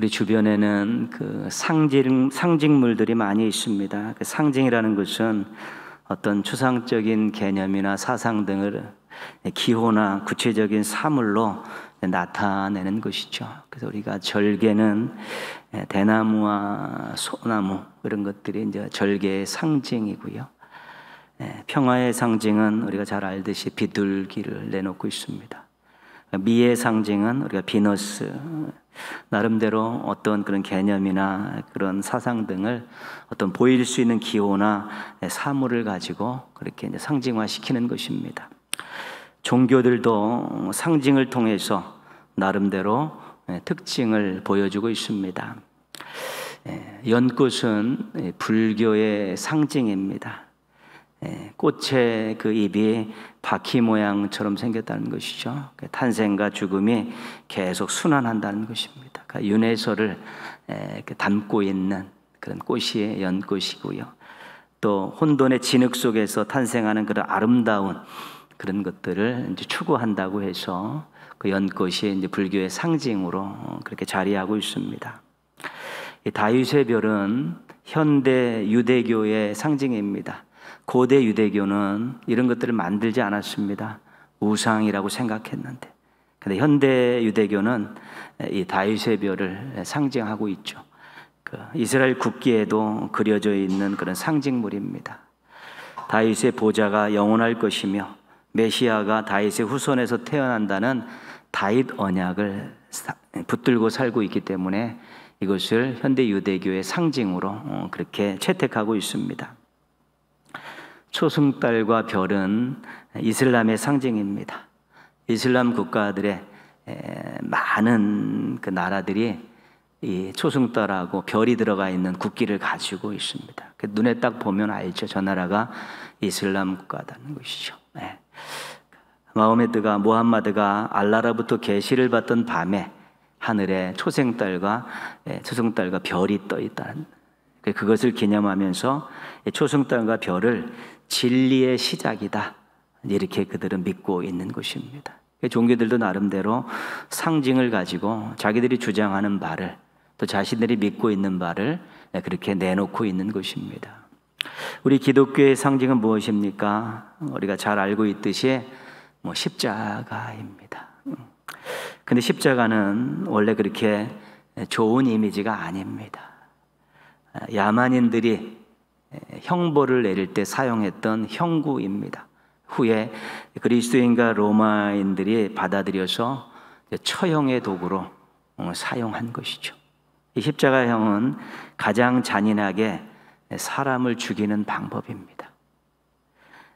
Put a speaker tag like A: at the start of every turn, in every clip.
A: 우리 주변에는 그 상징, 상징물들이 많이 있습니다. 그 상징이라는 것은 어떤 추상적인 개념이나 사상 등을 기호나 구체적인 사물로 나타내는 것이죠. 그래서 우리가 절개는 대나무와 소나무 그런 것들이 이제 절개의 상징이고요. 예, 평화의 상징은 우리가 잘 알듯이 비둘기를 내놓고 있습니다. 미의 상징은 우리가 비너스 나름대로 어떤 그런 개념이나 그런 사상 등을 어떤 보일 수 있는 기호나 사물을 가지고 그렇게 이제 상징화시키는 것입니다. 종교들도 상징을 통해서 나름대로 예, 특징을 보여주고 있습니다. 예, 연꽃은 예, 불교의 상징입니다. 예, 꽃의 그 잎이 바퀴 모양처럼 생겼다는 것이죠. 그 탄생과 죽음이 계속 순환한다는 것입니다. 그러니까 윤회설을 예, 담고 있는 그런 꽃이 연꽃이고요. 또 혼돈의 진흙 속에서 탄생하는 그런 아름다운 그런 것들을 이제 추구한다고 해서 그 연꽃이 이제 불교의 상징으로 어, 그렇게 자리하고 있습니다. 다윗의 별은 현대 유대교의 상징입니다. 고대 유대교는 이런 것들을 만들지 않았습니다. 우상이라고 생각했는데. 근데 현대 유대교는 이 다윗의 별을 상징하고 있죠. 그 이스라엘 국기에도 그려져 있는 그런 상징물입니다. 다윗의 보좌가 영원할 것이며 메시아가 다윗의 후손에서 태어난다는 다윗 언약을 붙들고 살고 있기 때문에 이것을 현대 유대교의 상징으로 어, 그렇게 채택하고 있습니다. 초승달과 별은 이슬람의 상징입니다. 이슬람 국가들의 많은 그 나라들이 이 초승달하고 별이 들어가 있는 국기를 가지고 있습니다. 그 눈에 딱 보면 알죠. 저 나라가 이슬람 국가다는 것이죠. 네. 마호메드가 모함마드가 알라로부터 계시를 받던 밤에 하늘에 초승달과 초승달과 별이 떠 있다는 그, 그것을 기념하면서 초승달과 별을 진리의 시작이다. 이렇게 그들은 믿고 있는 것입니다. 그 종교들도 나름대로 상징을 가지고 자기들이 주장하는 바를 또 자신들이 믿고 있는 바를 그렇게 내놓고 있는 것입니다. 우리 기독교의 상징은 무엇입니까? 우리가 잘 알고 있듯이 뭐 십자가입니다. 근데 십자가는 원래 그렇게 좋은 이미지가 아닙니다. 야만인들이 형벌을 내릴 때 사용했던 형구입니다. 후에 그리스도인과 로마인들이 받아들여서 처형의 도구로 어, 사용한 것이죠. 이 십자가형은 가장 잔인하게 사람을 죽이는 방법입니다.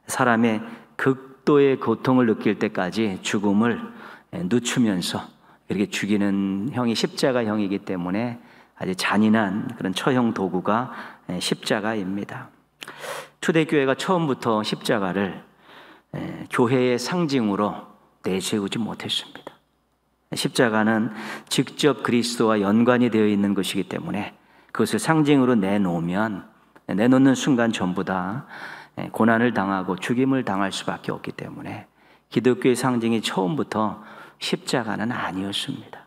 A: 사람의 극도의 고통을 느낄 때까지 죽음을 늦추면서 예, 이렇게 죽이는 형이 십자가형이기 때문에 아주 잔인한 그런 처형 도구가 예, 십자가입니다. 초대교회가 처음부터 십자가를 예, 교회의 상징으로 내세우지 못했습니다. 십자가는 직접 그리스도와 연관이 되어 있는 것이기 때문에 그것을 상징으로 내놓으면 내놓는 순간 전부 다 예, 고난을 당하고 죽임을 당할 수밖에 없기 때문에 기독교의 상징이 처음부터 십자가는 아니었습니다.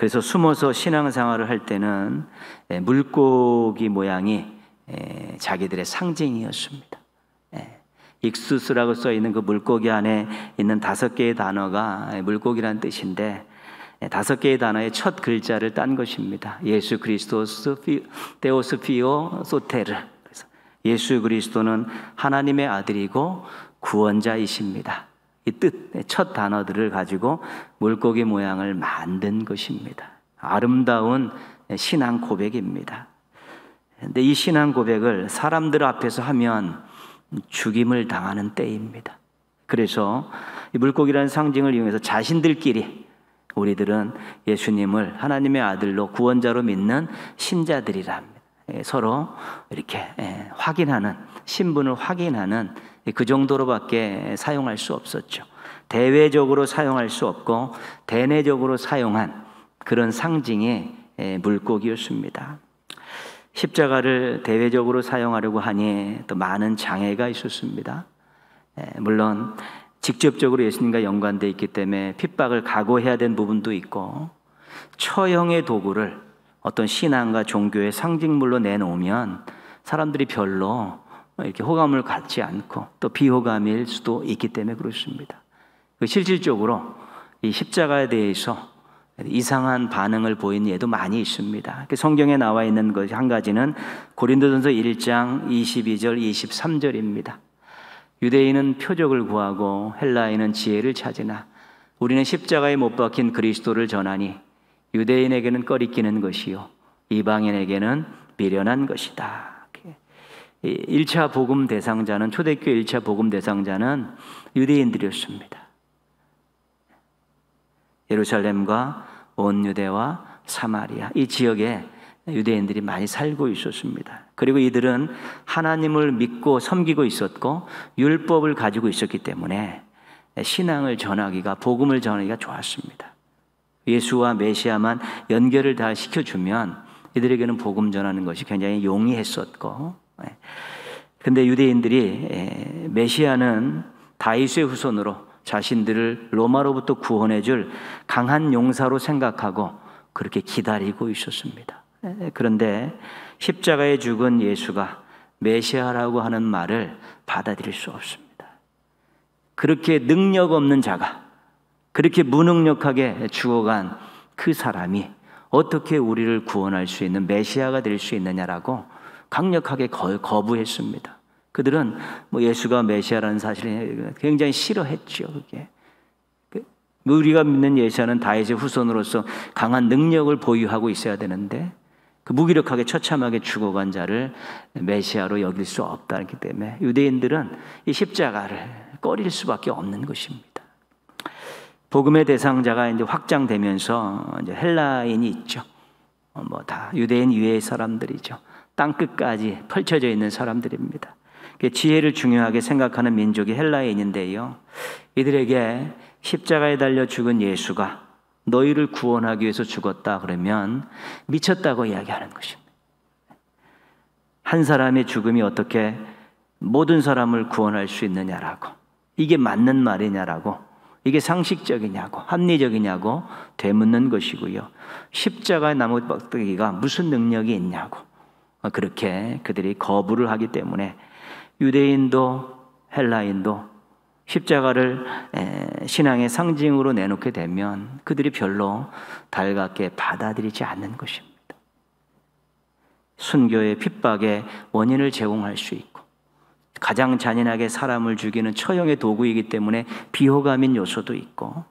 A: 그래서 숨어서 신앙생활을 할 때는 예, 물고기 모양이 예, 자기들의 상징이었습니다. 예, 익수스라고 써 있는 그 물고기 안에 있는 다섯 개의 단어가 물고기란 뜻인데 다섯 개의 단어의 첫 글자를 딴 것입니다. 예수 그리스도스 데오스피오 소테르. 예수 그리스도는 하나님의 아들이고 구원자이십니다. 이 뜻의 네, 첫 단어들을 가지고 물고기 모양을 만든 것입니다. 아름다운 네, 신앙 고백입니다. 근데 이 신앙 고백을 사람들 앞에서 하면 죽임을 당하는 때입니다. 그래서 물고기라는 상징을 이용해서 자신들끼리 우리들은 예수님을 하나님의 아들로 구원자로 믿는 신자들이랍니다. 예, 서로 이렇게 예, 확인하는 신분을 확인하는 그 정도로밖에 사용할 수 없었죠. 대외적으로 사용할 수 없고 대내적으로 사용한 그런 상징의 예, 물고기였습니다. 십자가를 대외적으로 사용하려고 하니 또 많은 장애가 있었습니다. 물론 직접적으로 예수님과 연관되 있기 때문에 핍박을 각오해야 된 부분도 있고 처형의 도구를 어떤 신앙과 종교의 상징물로 내놓으면 사람들이 별로 이렇게 호감을 갖지 않고 또 비호감일 수도 있기 때문에 그렇습니다. 그 실질적으로 이 십자가에 대해서 이상한 반응을 보인 예도 많이 있습니다. 성경에 나와 있는 것한 가지는 고린도전서 1장 22절 23절입니다. 유대인은 표적을 구하고 헬라인은 지혜를 찾으나 우리는 십자가에 못 박힌 그리스도를 전하니 유대인에게는 꺼리끼는 것이요. 이방인에게는 미련한 것이다. 1차 복음 대상자는 초대교회 1차 복음 대상자는 유대인들이었습니다. 예루살렘과 온 유대와 사마리아 이 지역에 유대인들이 많이 살고 있었습니다. 그리고 이들은 하나님을 믿고 섬기고 있었고 율법을 가지고 있었기 때문에 신앙을 전하기가 복음을 전하기가 좋았습니다. 예수와 메시아만 연결을 다 시켜주면 이들에게는 복음 전하는 것이 굉장히 용이했었고. 예. 근데 유대인들이 예, 메시아는 다윗의 후손으로 자신들을 로마로부터 구원해줄 강한 용사로 생각하고 그렇게 기다리고 있었습니다. 예, 그런데 십자가에 죽은 예수가 메시아라고 하는 말을 받아들일 수 없습니다. 그렇게 능력 없는 자가 그렇게 무능력하게 죽어간 그 사람이 어떻게 우리를 구원할 수 있는 메시아가 될 수 있느냐라고 강력하게 거부했습니다. 그들은 뭐 예수가 메시아라는 사실을 굉장히 싫어했죠. 그게 그 우리가 믿는 예수는 다윗의 후손으로서 강한 능력을 보유하고 있어야 되는데 그 무기력하게 처참하게 죽어간 자를 메시아로 여길 수 없다기 때문에 유대인들은 이 십자가를 꺼릴 수밖에 없는 것입니다. 복음의 대상자가 이제 확장되면서 이제 헬라인이 있죠. 어, 뭐다 유대인 이외의 사람들이죠. 땅 끝까지 펼쳐져 있는 사람들입니다. 지혜를 중요하게 생각하는 민족이 헬라인인데요. 이들에게 십자가에 달려 죽은 예수가 너희를 구원하기 위해서 죽었다 그러면 미쳤다고 이야기하는 것입니다. 한 사람의 죽음이 어떻게 모든 사람을 구원할 수 있느냐라고 이게 맞는 말이냐라고 이게 상식적이냐고 합리적이냐고 되묻는 것이고요. 십자가의 나무 박대기가 무슨 능력이 있냐고 어, 그렇게 그들이 거부를 하기 때문에 유대인도 헬라인도 십자가를 신앙의 상징으로 내놓게 되면 그들이 별로 달갑게 받아들이지 않는 것입니다. 순교의 핍박의 원인을 제공할 수 있고 가장 잔인하게 사람을 죽이는 처형의 도구이기 때문에 비호감인 요소도 있고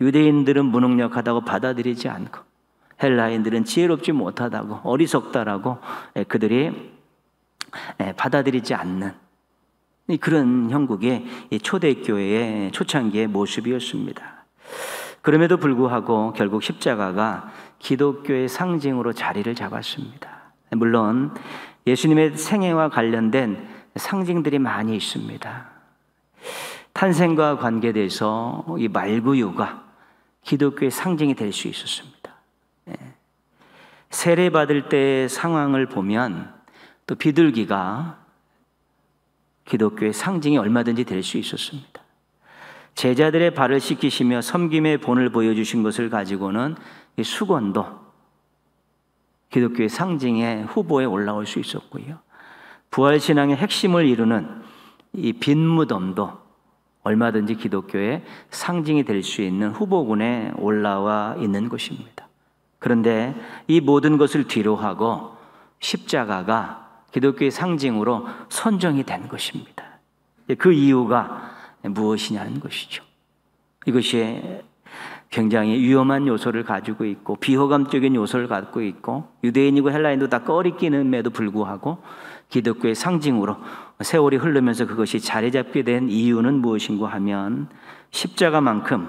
A: 유대인들은 무능력하다고 받아들이지 않고 헬라인들은 지혜롭지 못하다고 어리석다라고 예, 그들이 예, 받아들이지 않는 그런 형국의 초대교회의 초창기의 모습이었습니다. 그럼에도 불구하고 결국 십자가가 기독교의 상징으로 자리를 잡았습니다. 물론 예수님의 생애와 관련된 상징들이 많이 있습니다. 탄생과 관계돼서 이 말구유가 기독교의 상징이 될 수 있었습니다. 예. 세례 받을 때 상황을 보면 또 비둘기가 기독교의 상징이 얼마든지 될 수 있었습니다. 제자들의 발을 씻기시며 섬김의 본을 보여주신 것을 가지고는 수건도 기독교의 상징의 후보에 올라올 수 있었고요. 부활신앙의 핵심을 이루는 이빈 무덤도 얼마든지 기독교의 상징이 될 수 있는 후보군에 올라와 있는 것입니다. 그런데 이 모든 것을 뒤로하고 십자가가 기독교의 상징으로 선정이 된 것입니다. 그 이유가 무엇이냐는 것이죠. 이것이 굉장히 위험한 요소를 가지고 있고 비호감적인 요소를 갖고 있고 유대인이고 헬라인도 다 꺼리끼는에도 불구하고 기독교의 상징으로 세월이 흐르면서 그것이 자리 잡게 된 이유는 무엇인고 하면 십자가만큼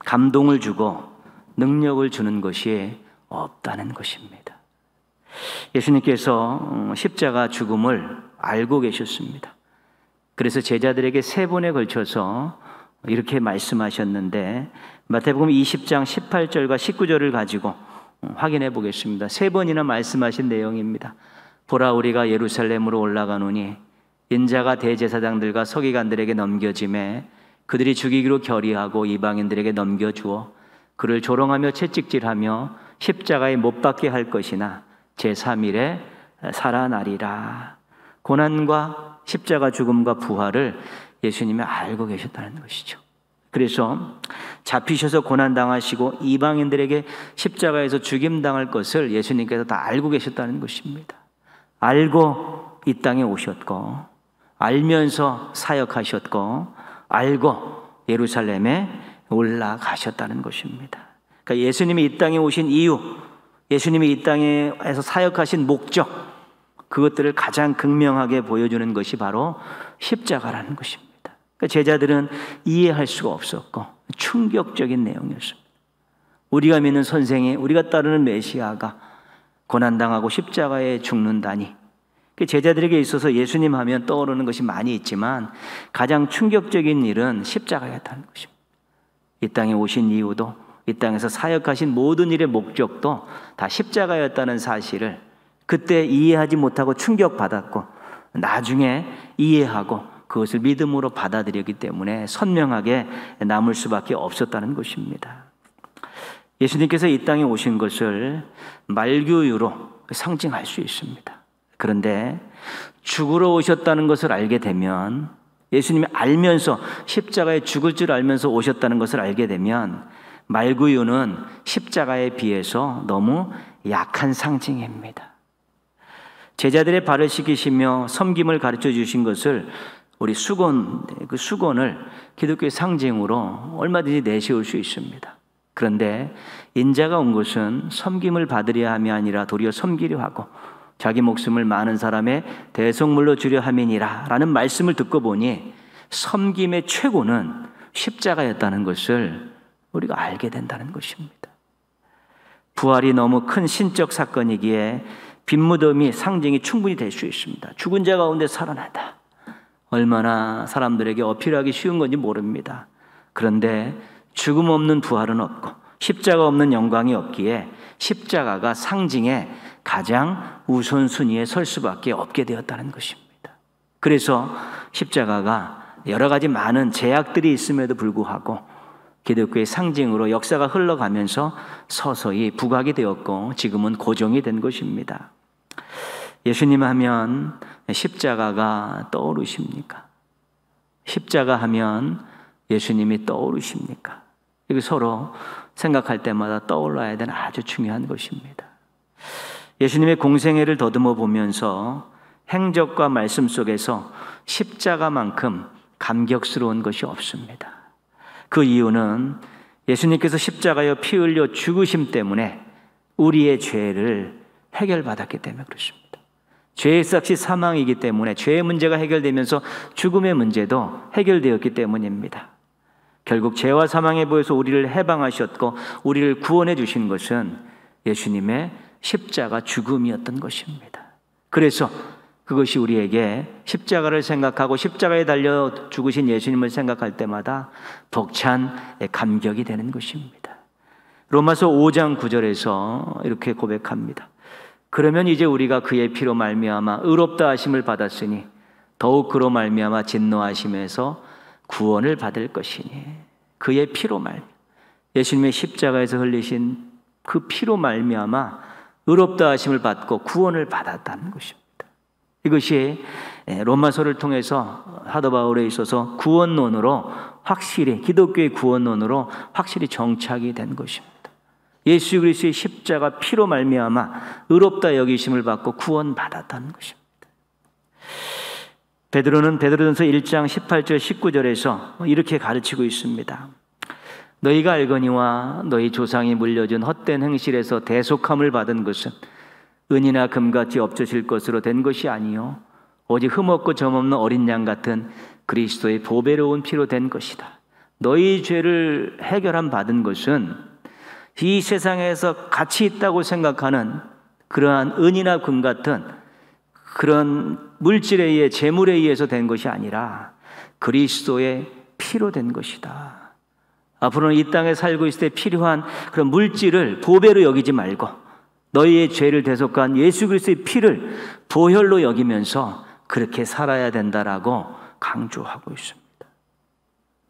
A: 감동을 주고 능력을 주는 것이 없다는 것입니다. 예수님께서 어, 십자가 죽음을 알고 계셨습니다. 그래서 제자들에게 세 번에 걸쳐서 이렇게 말씀하셨는데 마태복음 20장 18절과 19절을 가지고 어, 확인해 보겠습니다. 세 번이나 말씀하신 내용입니다. 보라 우리가 예루살렘으로 올라가노니 인자가 대제사장들과 서기관들에게 넘겨짐에 그들이 죽이기로 결의하고 이방인들에게 넘겨주어 그를 조롱하며 채찍질하며 십자가에 못 박게 할 것이나 제3일에 살아나리라. 고난과 십자가 죽음과 부활을 예수님이 알고 계셨다는 것이죠. 그래서 잡히셔서 고난당하시고 이방인들에게 십자가에서 죽임당할 것을 예수님께서 다 알고 계셨다는 것입니다. 알고 이 땅에 오셨고 알면서 사역하셨고 알고 예루살렘에 올라가셨다는 것입니다. 그러니까 예수님이 이 땅에 오신 이유, 예수님이 이 땅에서 사역하신 목적, 그것들을 가장 극명하게 보여주는 것이 바로 십자가라는 것입니다. 그러니까 제자들은 이해할 수가 없었고 충격적인 내용이었습니다. 우리가 믿는 선생이, 우리가 따르는 메시아가 고난당하고 십자가에 죽는다니. 그 제자들에게 있어서 예수님 하면 떠오르는 것이 많이 있지만 가장 충격적인 일은 십자가였다는 것입니다. 이 땅에 오신 이유도 이 땅에서 사역하신 모든 일의 목적도 다 십자가였다는 사실을 그때 이해하지 못하고 충격받았고 나중에 이해하고 그것을 믿음으로 받아들였기 때문에 선명하게 남을 수밖에 없었다는 것입니다. 예수님께서 이 땅에 오신 것을 말교유로 상징할 수 있습니다. 그런데 죽으러 오셨다는 것을 알게 되면 예수님이 알면서 십자가에 죽을 줄 알면서 오셨다는 것을 알게 되면 말구유는 십자가에 비해서 너무 약한 상징입니다. 제자들의 발을 씻기시며 섬김을 가르쳐 주신 것을 우리 수건, 그 수건을 기독교의 상징으로 얼마든지 내세울 수 있습니다. 그런데 인자가 온 것은 섬김을 받으려 함이 아니라 도리어 섬기려 하고 자기 목숨을 많은 사람의 대속물로 주려 함이니라 라는 말씀을 듣고 보니 섬김의 최고는 십자가였다는 것을 우리가 알게 된다는 것입니다. 부활이 너무 큰 신적 사건이기에 빈무덤이 상징이 충분히 될 수 있습니다. 죽은 자 가운데 살아나다. 얼마나 사람들에게 어필하기 쉬운 건지 모릅니다. 그런데 죽음 없는 부활은 없고 십자가 없는 영광이 없기에 십자가가 상징에 가장 우선순위에 설 수밖에 없게 되었다는 것입니다. 그래서 십자가가 여러 가지 많은 제약들이 있음에도 불구하고 기독교의 상징으로 역사가 흘러가면서 서서히 부각이 되었고 지금은 고정이 된 것입니다. 예수님 하면 십자가가 떠오르십니까? 십자가 하면 예수님이 떠오르십니까? 이게 서로 생각할 때마다 떠올라야 되는 아주 중요한 것입니다. 예수님의 공생애를 더듬어 보면서 행적과 말씀 속에서 십자가만큼 감격스러운 것이 없습니다. 그 이유는 예수님께서 십자가여 피 흘려 죽으심 때문에 우리의 죄를 해결받았기 때문에 그렇습니다. 죄의 싹시 사망이기 때문에 죄의 문제가 해결되면서 죽음의 문제도 해결되었기 때문입니다. 결국 죄와 사망의 보에서 우리를 해방하셨고 우리를 구원해 주신 것은 예수님의 십자가 죽음이었던 것입니다. 그래서 그것이 우리에게 십자가를 생각하고 십자가에 달려 죽으신 예수님을 생각할 때마다 벅찬 감격이 되는 것입니다. 로마서 5장 9절에서 이렇게 고백합니다. 그러면 이제 우리가 그의 피로 말미암아 의롭다 하심을 받았으니 더욱 그로 말미암아 진노하심에서 구원을 받을 것이니 그의 피로 말미 예수님의 십자가에서 흘리신 그 피로 말미암아 의롭다 하심을 받고 구원을 받았다는 것입니다. 이것이 예, 로마서를 통해서 사도 바울에 있어서 구원론으로 확실히 기독교의 구원론으로 확실히 정착이 된 것입니다. 예수 그리스도의 십자가 피로 말미암아 의롭다 여기심을 받고 구원받았다는 것입니다. 베드로는 베드로전서 1장 18절 19절에서 뭐 이렇게 가르치고 있습니다. 너희가 알거니와 너희 조상이 물려준 헛된 행실에서 대속함을 받은 것은 은이나 금같이 엎조실 것으로 된 것이 아니요 오직 흠없고 점없는 어린 양 같은 그리스도의 보배로운 피로 된 것이다. 너희 죄를 해결함 받은 것은 이 세상에서 가치 있다고 생각하는 그러한 은이나 금 같은 그런 물질에 의해 재물에 의해서 된 것이 아니라 그리스도의 피로 된 것이다. 앞으로는 이 땅에 살고 있을 때 필요한 그런 물질을 보배로 여기지 말고 너희의 죄를 대속한 예수 그리스도의 피를 보혈로 여기면서 그렇게 살아야 된다라고 강조하고 있습니다.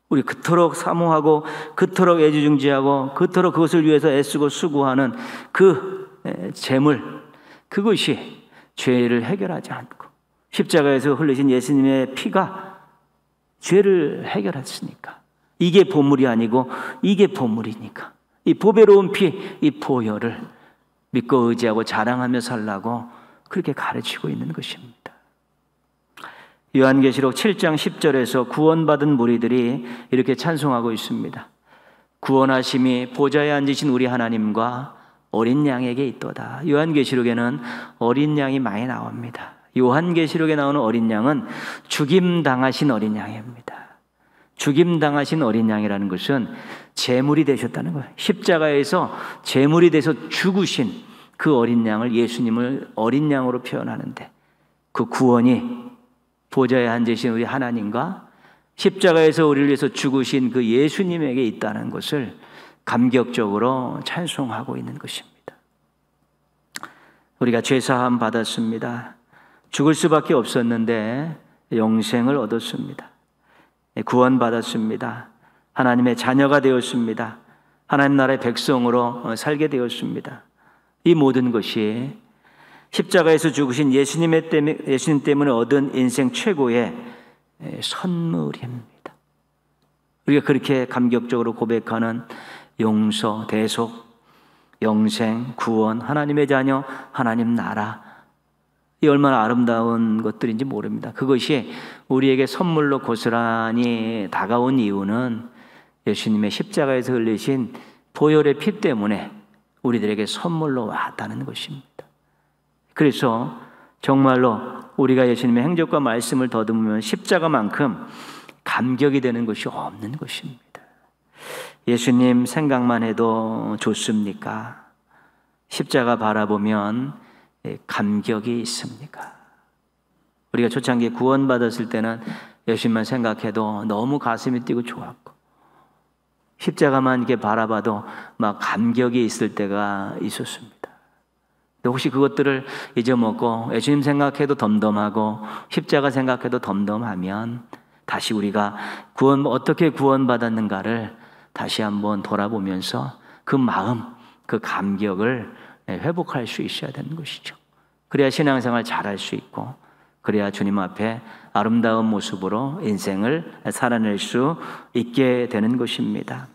A: 우리 그토록 사모하고 그토록 애지중지하고 그토록 그것을 위해서 애쓰고 수고하는 그 재물 그것이 죄를 해결하지 않고 십자가에서 흘리신 예수님의 피가 죄를 해결했으니까 이게 보물이 아니고 이게 보물이니까 이 보배로운 피, 이 보혈을 믿고 의지하고 자랑하며 살라고 그렇게 가르치고 있는 것입니다. 요한계시록 7장 10절에서 구원받은 무리들이 이렇게 찬송하고 있습니다. 구원하심이 보좌에 앉으신 우리 하나님과 어린 양에게 있도다. 요한계시록에는 어린 양이 많이 나옵니다. 요한계시록에 나오는 어린 양은 죽임 당하신 어린 양입니다. 죽임 당하신 어린 양이라는 것은 재물이 되셨다는 거예요. 십자가에서 재물이 돼서 죽으신 그 어린 양을 예수님을 어린 양으로 표현하는데 그 구원이 보좌에 앉으신 우리 하나님과 십자가에서 우리를 위해서 죽으신 그 예수님에게 있다는 것을 감격적으로 찬송하고 있는 것입니다. 우리가 죄사함 받았습니다. 죽을 수밖에 없었는데 영생을 얻었습니다. 예, 구원받았습니다. 하나님의 자녀가 되었습니다. 하나님 나라의 백성으로 어, 살게 되었습니다. 이 모든 것이 십자가에서 죽으신 예수님의 때문에, 예수님 때문에 얻은 인생 최고의 예, 선물입니다. 우리가 그렇게 감격적으로 고백하는 용서, 대속, 영생, 구원, 하나님의 자녀, 하나님 나라. 이 얼마나 아름다운 것들인지 모릅니다. 그것이 우리에게 선물로 고스란히 다가온 이유는 예수님의 십자가에서 흘리신 보혈의 피 때문에 우리들에게 선물로 왔다는 것입니다. 그래서 정말로 우리가 예수님의 행적과 말씀을 더듬으면 십자가만큼 감격이 되는 것이 없는 것입니다. 예수님 생각만 해도 좋습니까? 십자가 바라보면 예, 감격이 있습니까? 우리가 초창기에 구원받았을 때는 예수님만 생각해도 너무 가슴이 뛰고 좋았고, 십자가만 이렇게 바라봐도 막 감격이 있을 때가 있었습니다. 혹시 그것들을 잊어먹고 예수님 생각해도 덤덤하고 십자가 생각해도 덤덤하면 다시 우리가 구원, 어떻게 구원받았는가를 다시 한번 돌아보면서 그 마음, 그 감격을 네, 회복할 수 있어야 되는 것이죠. 그래야 신앙생활 잘할 수 있고, 그래야 주님 앞에 아름다운 모습으로 인생을 살아낼 수 있게 되는 것입니다.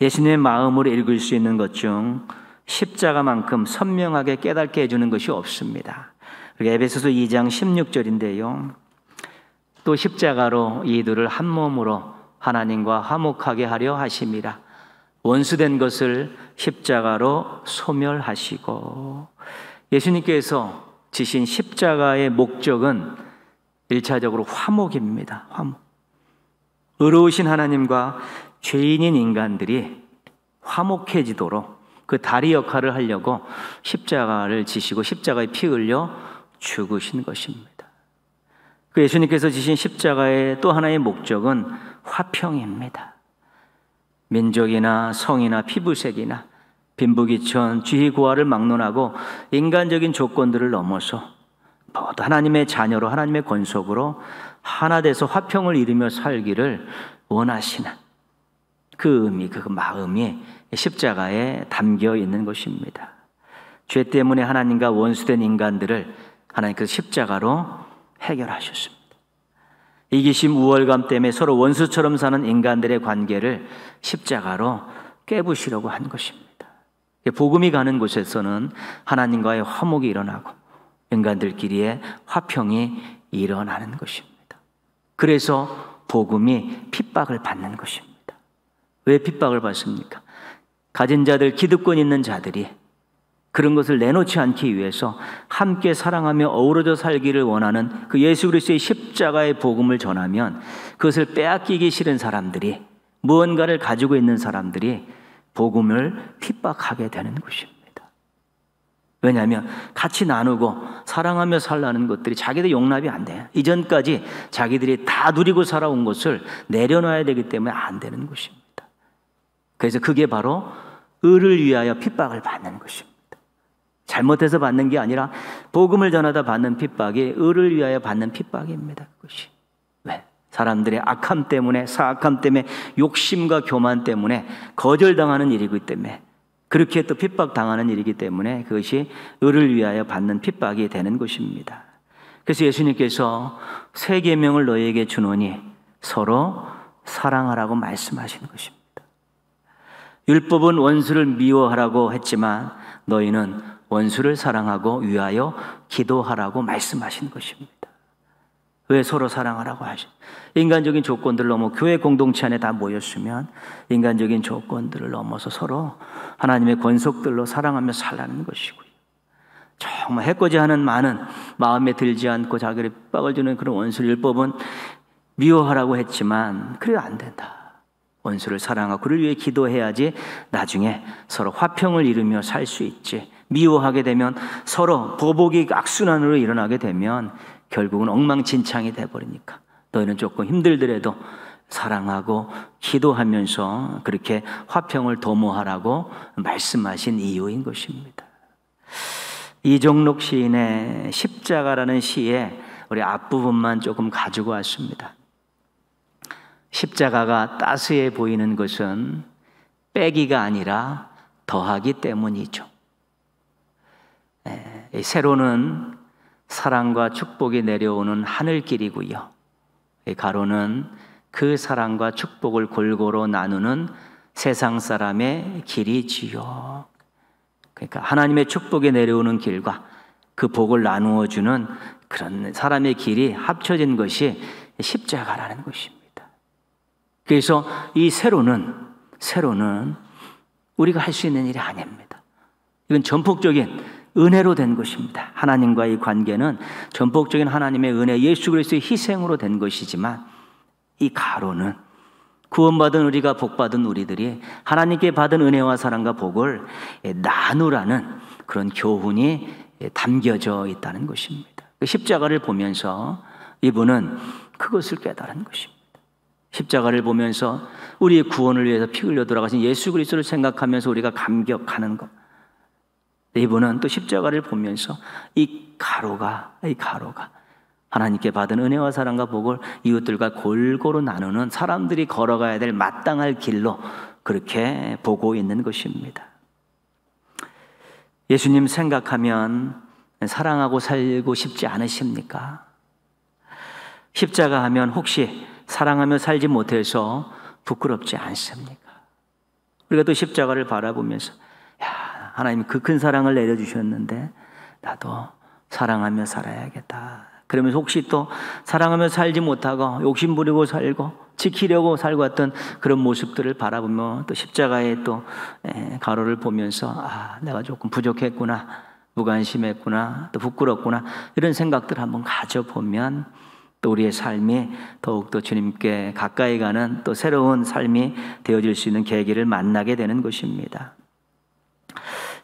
A: 예수님의 마음으 읽을 수 있는 것 중 십자가만큼 선명하게 깨닫게 해주는 것이 없습니다. 에베소서 2장 16절인데요. 또 십자가로 이들을 한 몸으로 하나님과 화목하게 하려 하심이라. 원수된 것을 십자가로 소멸하시고 예수님께서 지신 십자가의 목적은 일차적으로 화목입니다. 화목. 의로우신 하나님과 죄인인 인간들이 화목해지도록 그 다리 역할을 하려고 십자가를 지시고 십자가의 피 흘려 죽으신 것입니다. 그 예수님께서 지신 십자가의 또 하나의 목적은 화평입니다. 민족이나 성이나 피부색이나 빈부귀천, 지위고하를 막론하고 인간적인 조건들을 넘어서 모두 하나님의 자녀로 하나님의 권속으로 하나 돼서 화평을 이루며 살기를 원하시는 그 의미, 그 마음이 십자가에 담겨 있는 것입니다. 죄 때문에 하나님과 원수된 인간들을 하나님께서 십자가로 해결하셨습니다. 이기심 우월감 때문에 서로 원수처럼 사는 인간들의 관계를 십자가로 깨부시려고 한 것입니다. 복음이 가는 곳에서는 하나님과의 화목이 일어나고 인간들끼리의 화평이 일어나는 것입니다. 그래서 복음이 핍박을 받는 것입니다. 왜 핍박을 받습니까? 가진 자들, 기득권 있는 자들이 그런 것을 내놓지 않기 위해서 함께 사랑하며 어우러져 살기를 원하는 그 예수 그리스도의 십자가의 복음을 전하면 그것을 빼앗기기 싫은 사람들이 무언가를 가지고 있는 사람들이 복음을 핍박하게 되는 것입니다. 왜냐하면 같이 나누고 사랑하며 살라는 것들이 자기들 용납이 안 돼요. 이전까지 자기들이 다 누리고 살아온 것을 내려놔야 되기 때문에 안 되는 것입니다. 그래서 그게 바로 을을 위하여 핍박을 받는 것입니다. 잘못해서 받는 게 아니라 복음을 전하다 받는 핍박이 을을 위하여 받는 핍박입니다. 그것이 왜? 사람들의 악함 때문에 사악함 때문에 욕심과 교만 때문에 거절당하는 일이기 때문에 그렇게 또 핍박 당하는 일이기 때문에 그것이 을을 위하여 받는 핍박이 되는 것입니다. 그래서 예수님께서 세 계명을 너희에게 주노니 서로 사랑하라고 말씀하시는 것입니다. 율법은 원수를 미워하라고 했지만 너희는 원수를 사랑하고 위하여 기도하라고 말씀하시는 것입니다. 왜 서로 사랑하라고 하신? 인간적인 조건들을 넘어 교회 공동체 안에 다 모였으면 인간적인 조건들을 넘어서 서로 하나님의 권속들로 사랑하며 살라는 것이고 정말 해코지 하는 많은 마음에 들지 않고 자기를 빡을 주는 그런 원수 율법은 미워하라고 했지만 그래 안 된다. 원수를 사랑하고 그를 위해 기도해야지 나중에 서로 화평을 이루며 살 수 있지. 미워하게 되면 서로 보복이 악순환으로 일어나게 되면 결국은 엉망진창이 돼버리니까 너희는 조금 힘들더라도 사랑하고 기도하면서 그렇게 화평을 도모하라고 말씀하신 이유인 것입니다. 이종록 시인의 십자가라는 시에 우리 앞부분만 조금 가지고 왔습니다. 십자가가 따스해 보이는 것은 빼기가 아니라 더하기 때문이죠. 세로는 사랑과 축복이 내려오는 하늘길이고요. 가로는 그 사랑과 축복을 골고루 나누는 세상 사람의 길이지요. 그러니까 하나님의 축복이 내려오는 길과 그 복을 나누어 주는 그런 사람의 길이 합쳐진 것이 십자가라는 것입니다. 그래서 이세로는 새로는 우리가 할 수 있는 일이 아닙니다. 이건 전폭적인 은혜로 된 것입니다. 하나님과의 관계는 전폭적인 하나님의 은혜, 예수 그리스도의 희생으로 된 것이지만 이 가로는 구원받은 우리가 복받은 우리들이 하나님께 받은 은혜와 사랑과 복을 나누라는 그런 교훈이 담겨져 있다는 것입니다. 그 십자가를 보면서 이분은 그것을 깨달은 것입니다. 십자가를 보면서 우리의 구원을 위해서 피 흘려 돌아가신 예수 그리스도를 생각하면서 우리가 감격하는 것. 이분은또 네 십자가를 보면서 이 가로가 이 가로가 하나님께 받은 은혜와 사랑과 복을 이웃들과 골고루 나누는 사람들이 걸어가야 될 마땅할 길로 그렇게 보고 있는 것입니다. 예수님 생각하면 사랑하고 살고 싶지 않으십니까? 십자가 하면 혹시 사랑하며 살지 못해서 부끄럽지 않습니까? 우리가 또 십자가를 바라보면서 야, 하나님이 그 큰 사랑을 내려주셨는데 나도 사랑하며 살아야겠다. 그러면서 혹시 또 사랑하며 살지 못하고 욕심 부리고 살고 지키려고 살고 왔던 그런 모습들을 바라보며 또 십자가의 또 예, 가로를 보면서 아 내가 조금 부족했구나 무관심했구나 또 부끄럽구나 이런 생각들 한번 가져보면 또 우리의 삶이 더욱더 주님께 가까이 가는 또 새로운 삶이 되어질 수 있는 계기를 만나게 되는 것입니다.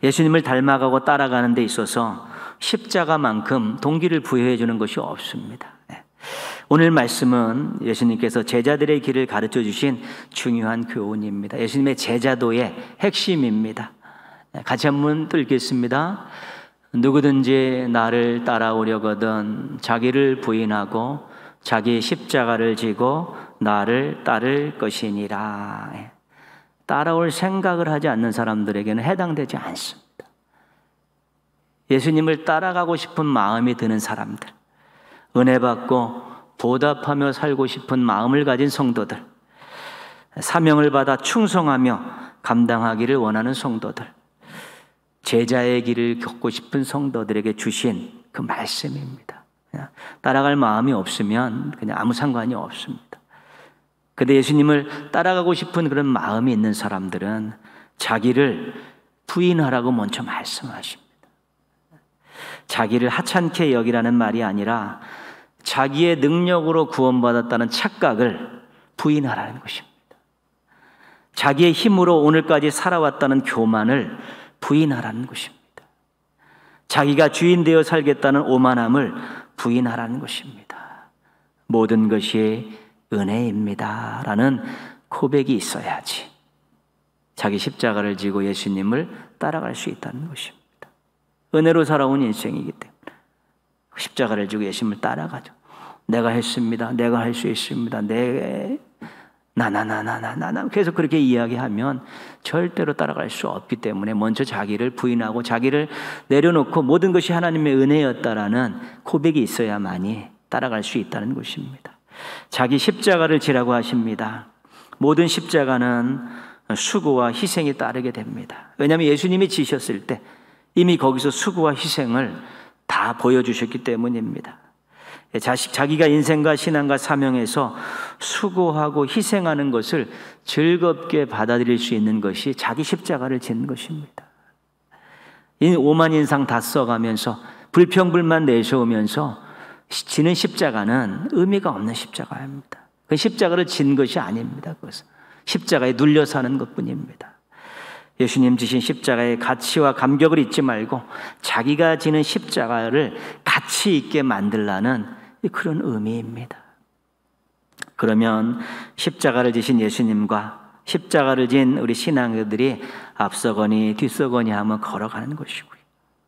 A: 예수님을 닮아가고 따라가는 데 있어서 십자가만큼 동기를 부여해 주는 것이 없습니다. 예. 오늘 말씀은 예수님께서 제자들의 길을 가르쳐 주신 중요한 교훈입니다. 예수님의 제자도의 핵심입니다. 예, 같이 한번 읽겠습니다. 누구든지 나를 따라오려거든 자기를 부인하고 자기 십자가를 지고 나를 따를 것이니라. 예. 따라올 생각을 하지 않는 사람들에게는 해당되지 않습니다. 예수님을 따라가고 싶은 마음이 드는 사람들, 은혜 받고 보답하며 살고 싶은 마음을 가진 성도들, 사명을 받아 충성하며 감당하기를 원하는 성도들, 제자의 길을 겪고 싶은 성도들에게 주신 그 말씀입니다. 따라갈 마음이 없으면 그냥 아무 상관이 없습니다. 근데 예수님을 따라가고 싶은 그런 마음이 있는 사람들은 자기를 부인하라고 먼저 말씀하십니다. 자기를 하찮게 여기라는 말이 아니라 자기의 능력으로 구원받았다는 착각을 부인하라는 것입니다. 자기의 힘으로 오늘까지 살아왔다는 교만을 부인하라는 것입니다. 자기가 주인 되어 살겠다는 오만함을 부인하라는 것입니다. 모든 것이 은혜입니다. 라는 고백이 있어야지 자기 십자가를 지고 예수님을 따라갈 수 있다는 것입니다. 은혜로 살아온 인생이기 때문에 십자가를 지고 예수님을 따라가죠. 내가 했습니다. 내가 할 수 있습니다. 내 나나나나나나나 계속 그렇게 이야기하면 절대로 따라갈 수 없기 때문에 먼저 자기를 부인하고 자기를 내려놓고 모든 것이 하나님의 은혜였다라는 고백이 있어야만이 따라갈 수 있다는 것입니다. 자기 십자가를 지라고 하십니다. 모든 십자가는 수고와 희생이 따르게 됩니다. 왜냐하면 예수님이 지셨을 때 이미 거기서 수고와 희생을 다 보여주셨기 때문입니다. 예, 자식, 자기가 인생과 신앙과 사명에서 수고하고 희생하는 것을 즐겁게 받아들일 수 있는 것이 자기 십자가를 짓는 것입니다. 오만 인상 다 써가면서 불평불만 내세우면서 지는 십자가는 의미가 없는 십자가입니다. 그 십자가를 진 것이 아닙니다. 그것은 십자가에 눌려 사는 것뿐입니다. 예수님 지신 십자가의 가치와 감격을 잊지 말고 자기가 지는 십자가를 가치 있게 만들라는 그런 의미입니다. 그러면 십자가를 지신 예수님과 십자가를 진 우리 신앙들이 앞서거니 뒤서거니 하면 걸어가는 것이고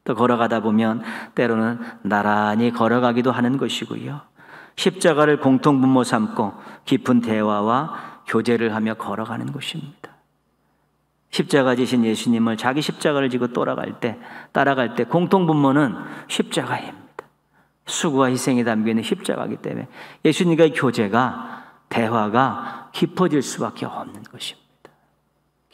A: 또 걸어가다 보면 때로는 나란히 걸어가기도 하는 것이고요. 십자가를 공통분모 삼고 깊은 대화와 교제를 하며 걸어가는 것입니다. 십자가 지신 예수님을 자기 십자가를 지고 돌아갈 때, 따라갈 때 공통분모는 십자가입니다. 수고와 희생이 담겨 있는 십자가이기 때문에 예수님과의 교제가, 대화가 깊어질 수밖에 없는 것입니다.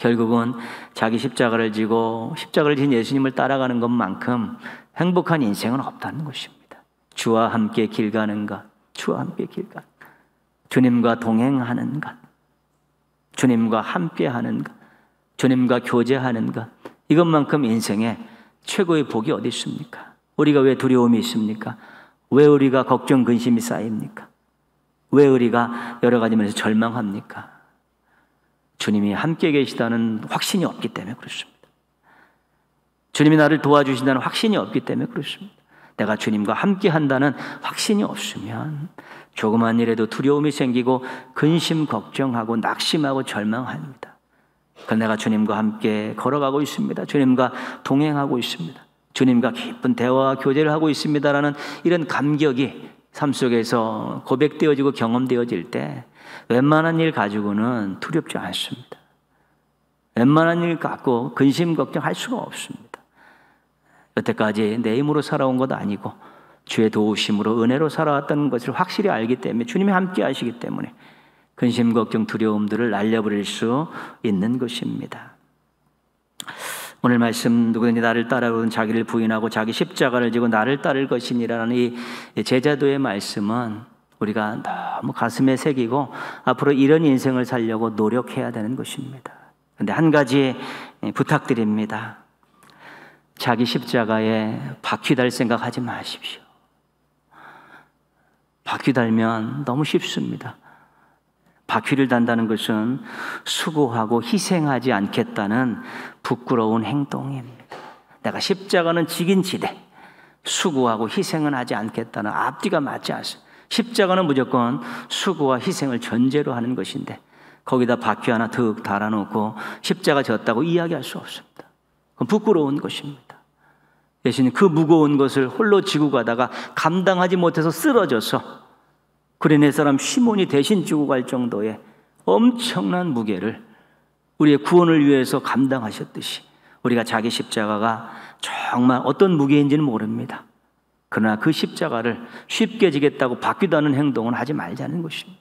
A: 결국은 자기 십자가를 지고 십자가를 진 예수님을 따라가는 것만큼 행복한 인생은 없다는 것입니다. 주와 함께 길 가는 것, 주와 함께 길 가. 주님과 동행하는 것, 주님과 함께 하는 것, 주님과 교제하는 것, 이것만큼 인생에 최고의 복이 어디 있습니까? 우리가 왜 두려움이 있습니까? 왜 우리가 걱정, 근심이 쌓입니까? 왜 우리가 여러 가지 면에서 절망합니까? 주님이 함께 계시다는 확신이 없기 때문에 그렇습니다. 주님이 나를 도와주신다는 확신이 없기 때문에 그렇습니다. 내가 주님과 함께 한다는 확신이 없으면 조그만 일에도 두려움이 생기고 근심 걱정하고 낙심하고 절망합니다. 그 내가 주님과 함께 걸어가고 있습니다. 주님과 동행하고 있습니다. 주님과 깊은 대화와 교제를 하고 있습니다라는 이런 감격이 삶 속에서 고백되어지고 경험되어질 때 웬만한 일 가지고는 두렵지 않습니다. 웬만한 일 갖고 근심 걱정할 수가 없습니다. 여태까지 내 힘으로 살아온 것도 아니고 주의 도우심으로 은혜로 살아왔다 것을 확실히 알기 때문에 주님이 함께 하시기 때문에 근심 걱정 두려움들을 날려버릴 수 있는 것입니다. 오늘 말씀 누구든지 나를 따라오는 자기를 부인하고 자기 십자가를 지고 나를 따를 것이니라는 이 제자도의 말씀은 우리가 너무 가슴에 새기고 앞으로 이런 인생을 살려고 노력해야 되는 것입니다. 근데 한 가지 부탁드립니다. 자기 십자가에 바퀴 달 생각하지 마십시오. 바퀴 달면 너무 쉽습니다. 바퀴를 단다는 것은 수고하고 희생하지 않겠다는 부끄러운 행동입니다. 내가 십자가는 지긴 지대, 수고하고 희생은 하지 않겠다는 앞뒤가 맞지 않습니다. 십자가는 무조건 수고와 희생을 전제로 하는 것인데 거기다 바퀴 하나 득 달아놓고 십자가 졌다고 이야기할 수 없습니다. 부끄러운 것입니다. 대신 그 무거운 것을 홀로 지고 가다가 감당하지 못해서 쓰러져서 그레네 사람 시몬이 대신 지고 갈 정도의 엄청난 무게를 우리의 구원을 위해서 감당하셨듯이 우리가 자기 십자가가 정말 어떤 무게인지는 모릅니다. 그러나 그 십자가를 쉽게 지겠다고 바뀌다는 행동은 하지 말자는 것입니다.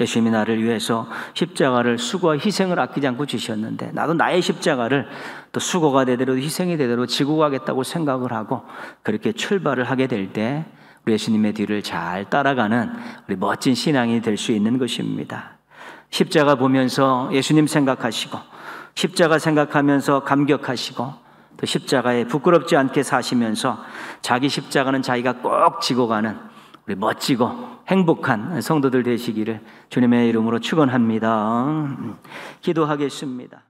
A: 예수님이 나를 위해서 십자가를 수고와 희생을 아끼지 않고 주셨는데 나도 나의 십자가를 또 수고가 되대로 희생이 되대로 지고 가겠다고 생각을 하고 그렇게 출발을 하게 될 때 우리 예수님의 뒤를 잘 따라가는 우리 멋진 신앙이 될 수 있는 것입니다. 십자가 보면서 예수님 생각하시고 십자가 생각하면서 감격하시고 그 십자가에 부끄럽지 않게 사시면서 자기 십자가는 자기가 꼭 지고 가는 우리 멋지고 행복한 성도들 되시기를 주님의 이름으로 축원합니다. 음, 기도하겠습니다.